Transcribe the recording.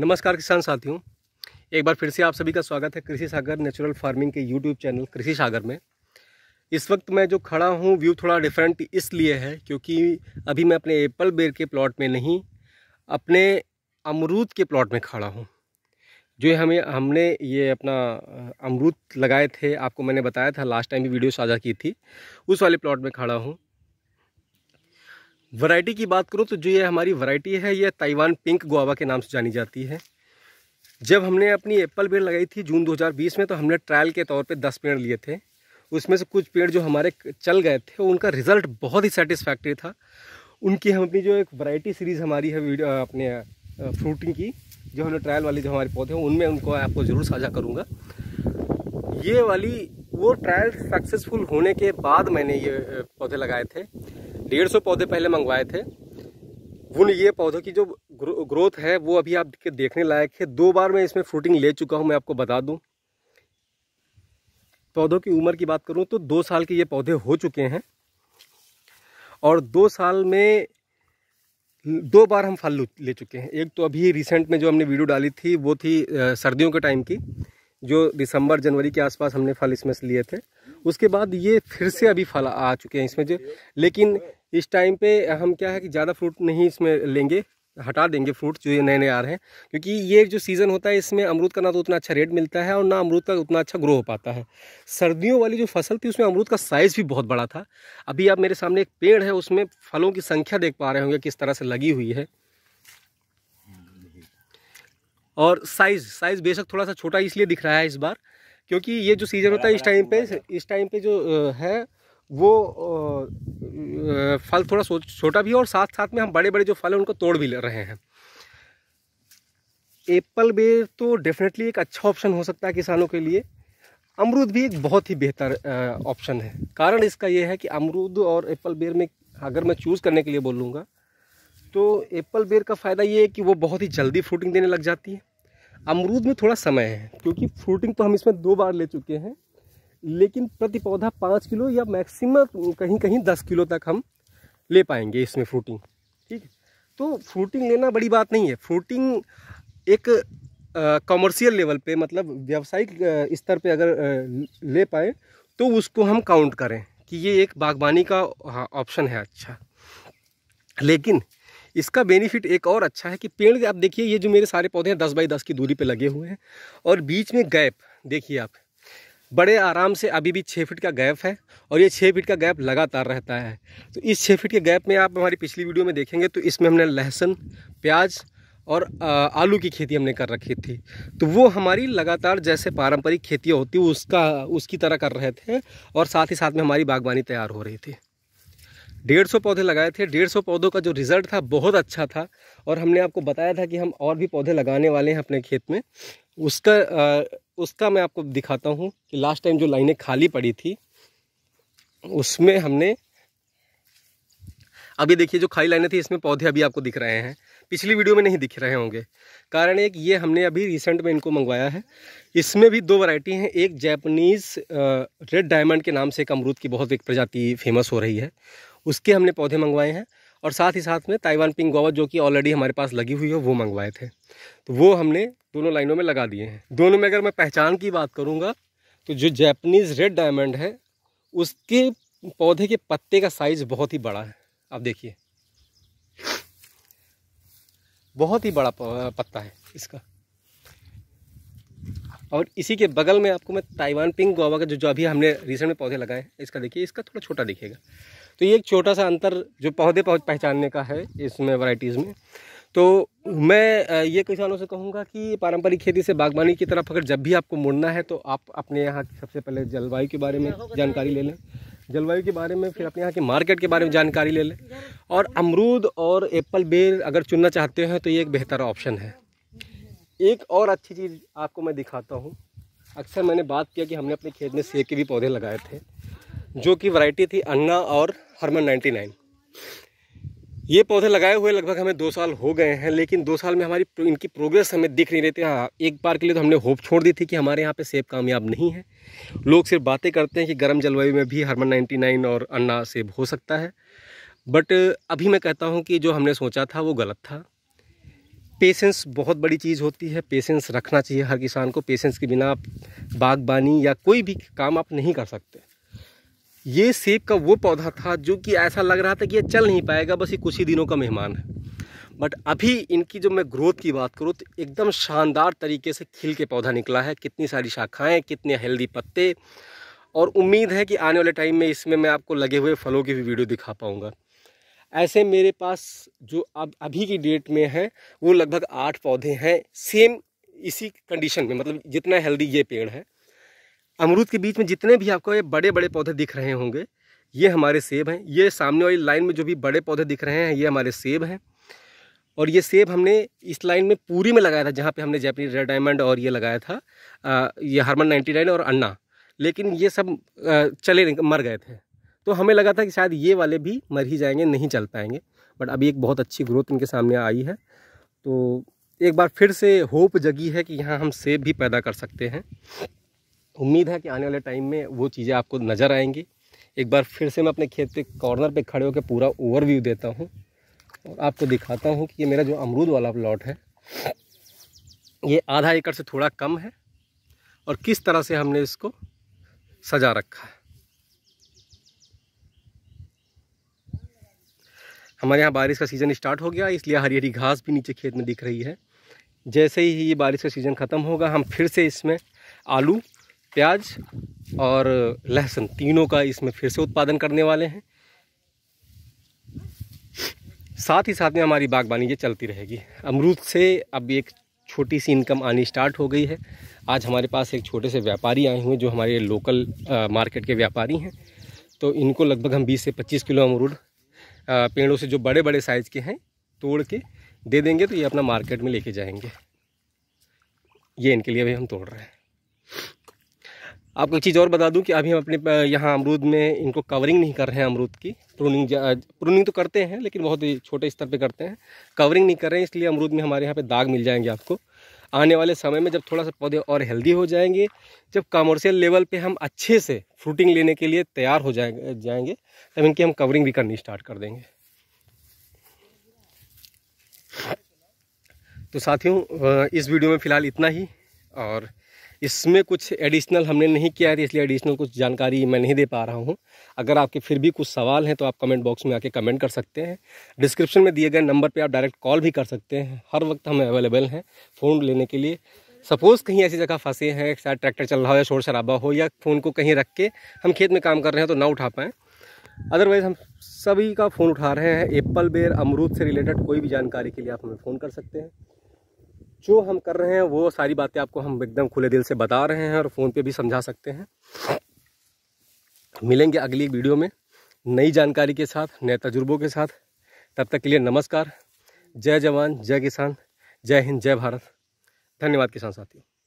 नमस्कार किसान साथियों एक बार फिर से आप सभी का स्वागत है कृषि सागर नेचुरल फार्मिंग के यूट्यूब चैनल कृषि सागर में इस वक्त मैं जो खड़ा हूँ व्यू थोड़ा डिफरेंट इसलिए है क्योंकि अभी मैं अपने एप्पल बेर के प्लॉट में नहीं अपने अमरूद के प्लॉट में खड़ा हूँ जो हमें हमने ये अपना अमरूद लगाए थे आपको मैंने बताया था लास्ट टाइम भी वीडियो साझा की थी उस वाले प्लॉट में खड़ा हूँ वैरायटी की बात करूँ तो जो ये हमारी वैरायटी है ये ताइवान पिंक गुआवा के नाम से जानी जाती है जब हमने अपनी एप्पल पेड़ लगाई थी जून 2020 में तो हमने ट्रायल के तौर पे 10 पेड़ लिए थे उसमें से कुछ पेड़ जो हमारे चल गए थे उनका रिज़ल्ट बहुत ही सेटिस्फैक्ट्री था उनकी हम अपनी जो एक वैरायटी सीरीज़ हमारी है वीडियो अपने फ्रूटिंग की जो हमने ट्रायल वाले जो हमारे पौधे हैं उनमें उनको आपको ज़रूर साझा करूँगा ये वाली वो ट्रायल सक्सेसफुल होने के बाद मैंने ये पौधे लगाए थे डेढ़ सौ पौधे पहले मंगवाए थे उन ये पौधों की जो ग्रो, ग्रोथ है वो अभी आपके देखने लायक है दो बार मैं इसमें फ्रूटिंग ले चुका हूँ मैं आपको बता दूँ पौधों की उम्र की बात करूँ तो दो साल के ये पौधे हो चुके हैं और दो साल में दो बार हम फल ले चुके हैं एक तो अभी रिसेंट में जो हमने वीडियो डाली थी वो थी सर्दियों के टाइम की जो दिसंबर जनवरी के आसपास हमने फल इसमें से लिए थे उसके बाद ये फिर से अभी फल आ चुके हैं इसमें जो लेकिन इस टाइम पे हम क्या है कि ज़्यादा फ्रूट नहीं इसमें लेंगे हटा देंगे फ्रूट जो ये नए नए आ रहे हैं क्योंकि ये जो सीज़न होता है इसमें अमरूद का ना तो उतना अच्छा रेट मिलता है और ना अमरूद का उतना अच्छा ग्रो हो पाता है सर्दियों वाली जो फसल थी उसमें अमरूद का साइज़ भी बहुत बड़ा था अभी आप मेरे सामने एक पेड़ है उसमें फलों की संख्या देख पा रहे होंगे किस तरह से लगी हुई है और साइज़ साइज़ बेशक थोड़ा सा छोटा इसलिए दिख रहा है इस बार क्योंकि ये जो सीज़न होता है इस टाइम पे इस टाइम पे जो है वो फल थोड़ा छोटा भी है और साथ साथ में हम बड़े बड़े जो फल हैं उनको तोड़ भी ले रहे हैं एप्पल बेर तो डेफिनेटली एक अच्छा ऑप्शन हो सकता है किसानों के लिए अमरूद भी एक बहुत ही बेहतर ऑप्शन है कारण इसका यह है कि अमरूद और एप्पल बेर में अगर मैं चूज़ करने के लिए बोलूँगा तो एप्पल बेर का फ़ायदा ये है कि वो बहुत ही जल्दी फ्रूटिंग देने लग जाती है अमरूद में थोड़ा समय है क्योंकि फ्रूटिंग तो हम इसमें दो बार ले चुके हैं लेकिन प्रति पौधा पाँच किलो या मैक्सिमम कहीं कहीं दस किलो तक हम ले पाएंगे इसमें फ्रूटिंग ठीक है तो फ्रूटिंग लेना बड़ी बात नहीं है फ्रूटिंग एक कॉमर्शियल लेवल पे मतलब व्यावसायिक स्तर पे अगर आ, ले पाए तो उसको हम काउंट करें कि ये एक बागवानी का ऑप्शन हाँ, है अच्छा लेकिन इसका बेनिफिट एक और अच्छा है कि पेड़ आप देखिए ये जो मेरे सारे पौधे हैं दस बाई दस की दूरी पे लगे हुए हैं और बीच में गैप देखिए आप बड़े आराम से अभी भी छः फीट का गैप है और ये छः फीट का गैप लगातार रहता है तो इस छः फीट के गैप में आप हमारी पिछली वीडियो में देखेंगे तो इसमें हमने लहसुन प्याज और आलू की खेती हमने कर रखी थी तो वो हमारी लगातार जैसे पारंपरिक खेतियाँ होती उसका उसकी तरह कर रहे थे और साथ ही साथ में हमारी बागवानी तैयार हो रही थी डेढ़ सौ पौधे लगाए थे डेढ़ सौ पौधों का जो रिज़ल्ट था बहुत अच्छा था और हमने आपको बताया था कि हम और भी पौधे लगाने वाले हैं अपने खेत में उसका उसका मैं आपको दिखाता हूँ कि लास्ट टाइम जो लाइनें खाली पड़ी थी उसमें हमने अभी देखिए जो खाली लाइनें थी इसमें पौधे अभी आपको दिख रहे हैं पिछली वीडियो में नहीं दिख रहे होंगे कारण एक ये हमने अभी रिसेंट में इनको मंगवाया है इसमें भी दो वैरायटी हैं एक जैपनीज़ रेड डायमंड के नाम से एक अमरूद की बहुत एक प्रजाति फेमस हो रही है उसके हमने पौधे मंगवाए हैं और साथ ही साथ में ताइवान पिंग गोवा जो कि ऑलरेडी हमारे पास लगी हुई है वो मंगवाए थे तो वो हमने दोनों लाइनों में लगा दिए हैं दोनों में अगर मैं पहचान की बात करूँगा तो जो जैपनीज़ रेड डायमंड है उसके पौधे के पत्ते का साइज़ बहुत ही बड़ा है आप देखिए बहुत ही बड़ा पत्ता है इसका और इसी के बगल में आपको मैं ताइवान पिंक गोवा का जो जो अभी हमने रिसेंट में पौधे लगाए हैं इसका देखिए इसका थोड़ा छोटा दिखेगा तो ये एक छोटा सा अंतर जो पौधे पहचानने का है इसमें वराइटीज में तो मैं ये किसानों से कहूँगा कि पारंपरिक खेती से बागवानी की तरफ अगर जब भी आपको मुड़ना है तो आप अपने यहाँ सबसे पहले जलवायु के बारे में जानकारी ले लें जलवायु के बारे में फिर अपने यहाँ के मार्केट के बारे में जानकारी ले लें और अमरूद और एप्पल बेर अगर चुनना चाहते हैं तो ये एक बेहतर ऑप्शन है एक और अच्छी चीज़ आपको मैं दिखाता हूँ अक्सर मैंने बात किया कि हमने अपने खेत में सेब के भी पौधे लगाए थे जो कि वैरायटी थी अन्ना और हरमन 99 ये पौधे लगाए हुए लगभग हमें दो साल हो गए हैं लेकिन दो साल में हमारी इनकी प्रोग्रेस हमें दिख नहीं रहती हाँ एक बार के लिए तो हमने होप छोड़ दी थी कि हमारे यहाँ पे सेब कामयाब नहीं है लोग सिर्फ बातें करते हैं कि गर्म जलवायु में भी हरमन 99 और अन्ना सेब हो सकता है बट अभी मैं कहता हूँ कि जो हमने सोचा था वो गलत था पेशेंस बहुत बड़ी चीज़ होती है पेशेंस रखना चाहिए हर किसान को पेशेंस के बिना आप बागबानी या कोई भी काम आप नहीं कर सकते ये सेब का वो पौधा था जो कि ऐसा लग रहा था कि ये चल नहीं पाएगा बस ये कुछ ही दिनों का मेहमान है बट अभी इनकी जो मैं ग्रोथ की बात करूँ तो एकदम शानदार तरीके से खिल के पौधा निकला है कितनी सारी शाखाएँ कितने हेल्दी पत्ते और उम्मीद है कि आने वाले टाइम में इसमें मैं आपको लगे हुए फलों की भी वीडियो दिखा पाऊँगा ऐसे मेरे पास जो अब अभी की डेट में है वो लगभग आठ पौधे हैं सेम इसी कंडीशन में मतलब जितना हेल्दी ये पेड़ है अमरूद के बीच में जितने भी आपको ये बड़े बड़े पौधे दिख रहे होंगे ये हमारे सेब हैं ये सामने वाली लाइन में जो भी बड़े पौधे दिख रहे हैं ये हमारे सेब हैं और ये सेब हमने इस लाइन में पूरी में लगाया था जहाँ पे हमने जैपनी रेड डायमंड और ये लगाया था आ, ये हारमन नाइन्टी नाइन और अन्ना लेकिन ये सब आ, चले मर गए थे तो हमें लगा था कि शायद ये वाले भी मर ही जाएंगे नहीं चल पाएंगे बट अभी एक बहुत अच्छी ग्रोथ इनके सामने आई है तो एक बार फिर से होप जगी है कि यहाँ हम सेब भी पैदा कर सकते हैं उम्मीद है कि आने वाले टाइम में वो चीज़ें आपको नज़र आएंगी एक बार फिर से मैं अपने खेत के कॉर्नर पे खड़े होकर पूरा ओवरव्यू देता हूँ और आपको दिखाता हूँ कि ये मेरा जो अमरूद वाला प्लॉट है ये आधा एकड़ से थोड़ा कम है और किस तरह से हमने इसको सजा रखा है हमारे यहाँ बारिश का सीज़न स्टार्ट हो गया इसलिए हरी हरी घास भी नीचे खेत में दिख रही है जैसे ही ये बारिश का सीज़न ख़त्म होगा हम फिर से इसमें आलू प्याज और लहसुन तीनों का इसमें फिर से उत्पादन करने वाले हैं साथ ही साथ में हमारी बागबानी ये चलती रहेगी अमरूद से अब एक छोटी सी इनकम आनी स्टार्ट हो गई है आज हमारे पास एक छोटे से व्यापारी आए हुए हैं जो हमारे लोकल आ, मार्केट के व्यापारी हैं तो इनको लगभग हम 20 से 25 किलो अमरूद पेड़ों से जो बड़े बड़े साइज़ के हैं तोड़ के दे देंगे तो ये अपना मार्केट में लेके जाएंगे ये इनके लिए भी हम तोड़ रहे हैं आपको एक चीज़ और बता दूं कि अभी हम अपने यहाँ अमरूद में इनको कवरिंग नहीं कर रहे हैं अमरूद की प्रूनिंग प्रूनिंग तो करते हैं लेकिन बहुत ही छोटे स्तर पे करते हैं कवरिंग नहीं कर रहे हैं इसलिए अमरूद में हमारे यहाँ पे दाग मिल जाएंगे आपको आने वाले समय में जब थोड़ा सा पौधे और हेल्दी हो जाएंगे जब कमर्शियल लेवल पर हम अच्छे से फ्रूटिंग लेने के लिए तैयार हो जाए जाएंगे तब इनकी हम कवरिंग भी करनी स्टार्ट कर देंगे तो साथियों इस वीडियो में फ़िलहाल इतना ही और इसमें कुछ एडिशनल हमने नहीं किया है इसलिए एडिशनल कुछ जानकारी मैं नहीं दे पा रहा हूँ अगर आपके फिर भी कुछ सवाल हैं तो आप कमेंट बॉक्स में आके कमेंट कर सकते हैं डिस्क्रिप्शन में दिए गए नंबर पर आप डायरेक्ट कॉल भी कर सकते हैं हर वक्त हम अवेलेबल हैं फ़ोन लेने के लिए सपोज़ कहीं ऐसी जगह फंसे हैं शायद ट्रैक्टर चल रहा हो या शोर शराबा हो या फ़ोन को कहीं रख के हम खेत में काम कर रहे हैं तो ना उठा पाएँ अदरवाइज़ हम सभी का फ़ोन उठा रहे हैं एप्पल बेर अमरूद से रिलेटेड कोई भी जानकारी के लिए आप हमें फ़ोन कर सकते हैं जो हम कर रहे हैं वो सारी बातें आपको हम एकदम खुले दिल से बता रहे हैं और फ़ोन पे भी समझा सकते हैं मिलेंगे अगली वीडियो में नई जानकारी के साथ नए तजुर्बों के साथ तब तक के लिए नमस्कार जय जवान जय किसान जय हिंद जय भारत धन्यवाद किसान साथियों